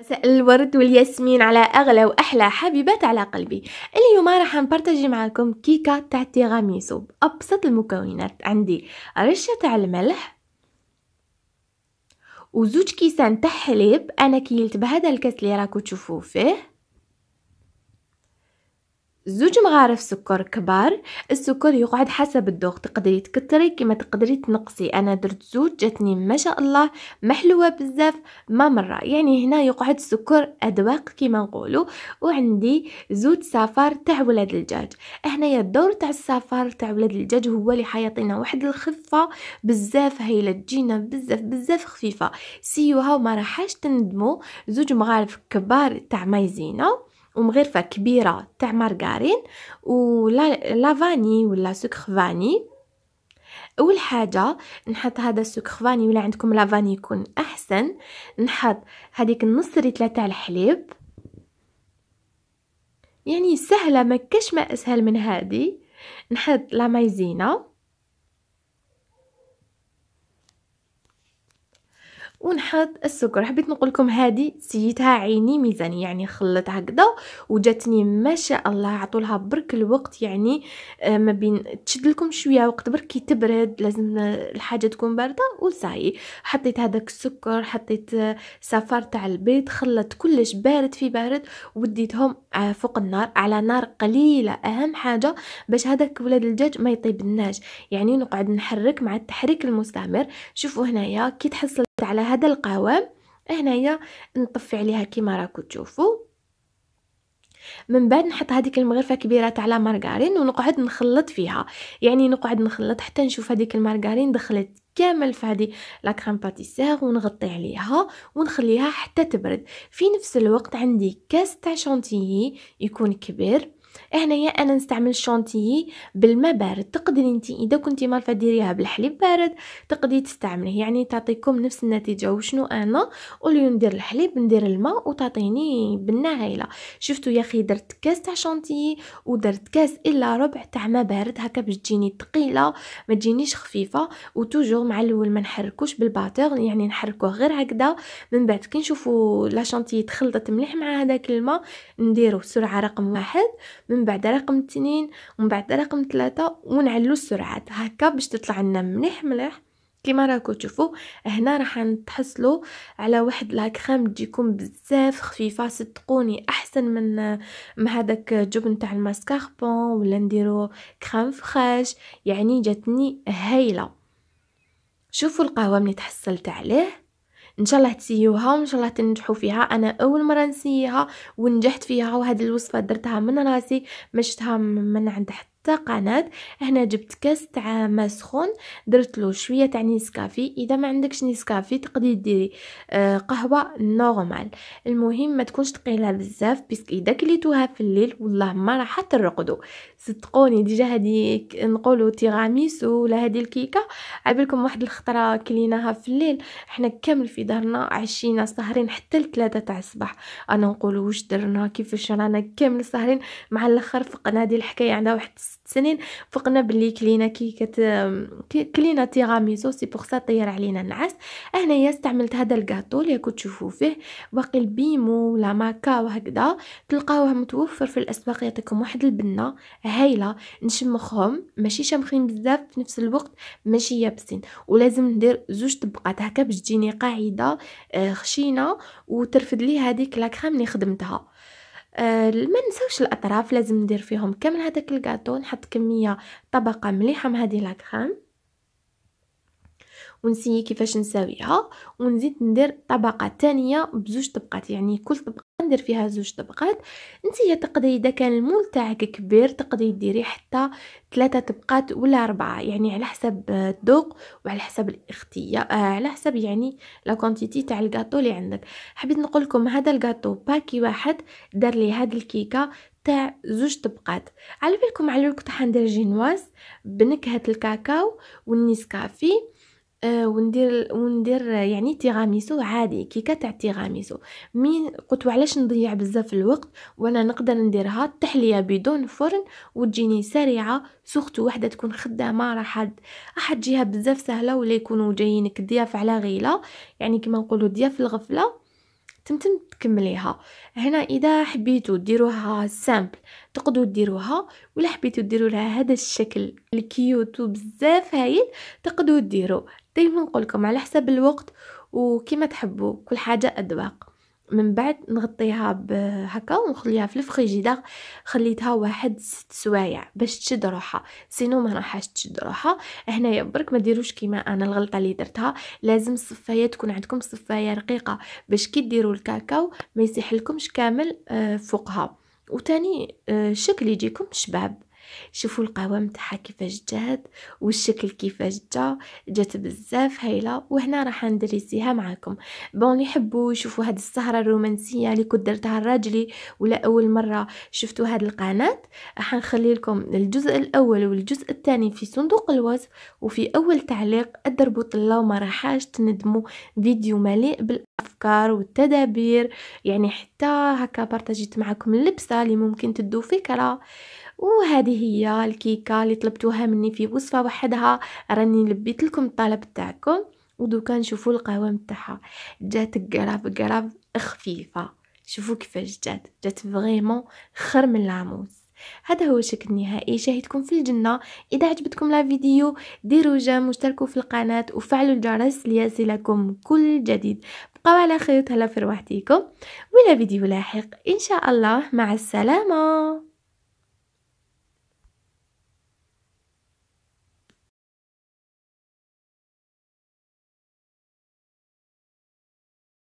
مساء الورد والياسمين على اغلى واحلى حبيبات على قلبي اليوم راح نبارطاجي معكم كيكه تاع تيغاميسو بابسط المكونات عندي رشه تاع الملح وزوج كيسان تاع حليب انا كيلت بهذا الكاس اللي راكو تشوفوه فيه زوج مغارف سكر كبار السكر يقعد حسب الذوق تقدري تكتري كما تقدري تنقصي انا درت زوج جاتني ما شاء الله محلوه بزاف ما مره يعني هنا يقعد السكر اذواق كما نقولوا وعندي زوج سافار تاع ولاد الدجاج هنايا الدور تاع السافار تاع ولاد الدجاج هو اللي حيعطينا واحد الخفه بزاف هايله تجينا بزاف بزاف خفيفه سيوها وما راحاش تندمو زوج مغارف كبار تاع مايزينا ومغرفة كبيرة تاع مارغارين ولا فاني ولا سكر فاني اول حاجه نحط هذا السكر فاني ولا عندكم لافاني يكون احسن نحط هذيك النص ريتله تاع الحليب يعني سهله ما كاش ما اسهل من هذه نحط لا مايزينا ونحط السكر حبيت نقول لكم هذه سيتها عيني ميزاني يعني خلت هكذا وجاتني ما شاء الله عطولها برك الوقت يعني آه، ما بين تشد لكم شويه وقت برك كي تبرد لازم الحاجه تكون بارده وصاي حطيت هذاك السكر حطيت سفر آه، تاع البيض خلت كلش بارد في بارد وديتهم آه، فوق النار على نار قليله اهم حاجه باش هذاك ولاد الدجاج ما يطيبناش يعني نقعد نحرك مع التحريك المستمر شوفوا هنايا كي تحصل على هذا القوام هنايا نطفي عليها كيما راكم تشوفوا من بعد نحط هذيك المغرفه كبيره تاع لا مارغارين ونقعد نخلط فيها يعني نقعد نخلط حتى نشوف هذيك المارغارين دخلت كامل في هذه لا كريم باتيسير ونغطي عليها ونخليها حتى تبرد في نفس الوقت عندي كاس تاع شانتيي يكون كبير هنايا انا نستعمل الشونتيي بالماء بارد تقدري انت اذا كنتي مالفه ديريها بالحليب بارد تقدري تستعمليه يعني تعطيكم نفس النتيجه وشنو انا اوليو ندير الحليب ندير الماء وتعطيني بنه هايله شفتوا يا اخي درت كاس تاع شونتيي ودرت كاس الا ربع تاع ماء بارد هكا باش تجيني ثقيله ما تجينيش خفيفه وتوجور مع الاول ما نحركوش بالباتور يعني نحركوه غير هكذا من بعد كي نشوفوا لا شونتيي تخلطت مليح مع هذاك الماء نديرو سرعه رقم واحد من بعد رقم تنين ومن بعد رقم ثلاثة ونعلو السرعات هكا باش تطلع لنا مليح مليح كيما راكو تشوفوا هنا راح نتحصلوا على واحد لاكريم تجيكم بزاف خفيفه صدقوني احسن من من هذاك الجبن تاع الماسكاربون ولا نديرو كريم فريش يعني جاتني هايله شوفوا القهوه ملي تحصلت عليه ان شاء الله تسيوها وان شاء الله تنجحوا فيها انا اول مره نسيها ونجحت فيها وهذه الوصفه درتها من راسي مشتها من عند حتى قناه هنا جبت كاس تاع ماء سخون درت له شويه تاع نيسكافي اذا ما عندكش نيسكافي تقدري ديري آه، قهوه نورمال المهم ما تكونش ثقيله بزاف بيسك اذا كليتوها في الليل والله ما راح ترقدوا صدقوني ديجا هادي نقولوا تيراميس ولا هادي الكيكه عبالكم واحد الخطره كليناها في الليل حنا كامل في دارنا عشينا سهرين حتى لثلاثة تاع الصباح انا نقول واش درنا كيفاش رانا كامل سهرين مع الاخر فقنا هذه الحكايه عندها واحد ست سنين فقنا باللي كلينا كي كت كلينا تيراميسو سي بوغ سا طير علينا النعاس هنايا استعملت هذا الكاطو اللي راكو تشوفوا فيه باقي البيمو ولا ماكا وهكذا تلقاوه متوفر في الاسواق يعطيكم واحد البنه هايله نشمخهم ماشي شامخين بزاف في نفس الوقت ماشي يابسين ولازم ندير زوج طبقات هكا باش تجيني قاعده آه، خشينه وترفد لي هذيك لاكريم اللي خدمتها آه ما نساوش الاطراف لازم ندير فيهم كامل هذاك الكاطو نحط كميه طبقه مليحه من هذه لاكريم ونسيي كيفاش نساويها ونزيد ندير طبقه تانية بزوج طبقات يعني كل طبقه ندير فيها زوج طبقات انت تقدري اذا كان المول تاعك كبير تقدري ديري حتى ثلاثه طبقات ولا اربعه يعني على حسب الذوق وعلى حسب الاختيار آه، على حسب يعني لا كونتيتي تاع الكاطو اللي عندك حبيت نقول لكم هذا الكاطو باكي واحد دار لي هاد الكيكه تاع زوج طبقات على بالكم على كنت حندير جينواز بنكهه الكاكاو والنسكافيه آه، وندير وندير يعني تيغاميسو عادي كيكه تاع تيغاميسو مين قلت علاش نضيع بزاف الوقت وانا نقدر نديرها تحليه بدون فرن وتجيني سريعه سورتو وحده تكون خدامه راح راح تجيها بزاف سهله ولا يكونوا جايينك ضياف على غيله يعني كما نقولوا ضياف الغفله تمتم تكمليها هنا اذا حبيتو ديروها سامبل تقدروا ديروها ولا حبيتو ديروا لها هذا الشكل الكيوت وبزاف هايل تقدروا ديروا دائما نقول لكم على حسب الوقت وكما تحبوا كل حاجه اذواق من بعد نغطيها بهكا ونخليها في الفريجيدار خليتها واحد ست سوايع باش تشد روحها سينو ما راحش تشد روحها هنايا برك ما ديروش كيما انا الغلطه اللي درتها لازم الصفايه تكون عندكم صفايه رقيقه باش كي ديروا الكاكاو ما لكمش كامل آه، فوقها وتاني الشكل آه، يجيكم شباب شوفوا القوام تاعها كيفاش جات والشكل كيفاش جا جات بزاف هايله وهنا راح ندريسيها معاكم بون يحبوا يشوفوا هاد السهره الرومانسيه اللي كنت درتها لراجلي ولا اول مره شفتوا هاد القناه راح نخلي لكم الجزء الاول والجزء الثاني في صندوق الوصف وفي اول تعليق اضربوا طله وما راحاش تندموا فيديو مليء بالافكار والتدابير يعني حتى هكا بارطاجيت معكم اللبسه اللي ممكن تدو فكره وهذه هي الكيكه اللي طلبتوها مني في وصفه وحدها راني لبيت لكم الطلب تاعكم ودوكا نشوفوا القوام تاعها جات قراب قراب خفيفه شوفوا كيفاش جات جات فريمون خر من العموس هذا هو الشكل النهائي شاهدكم في الجنة إذا عجبتكم الفيديو ديروا جيم واشتركوا في القناة وفعلوا الجرس ليصلكم كل جديد بقوا على خير تهلا في رواحتكم وإلى فيديو لاحق إن شاء الله مع السلامة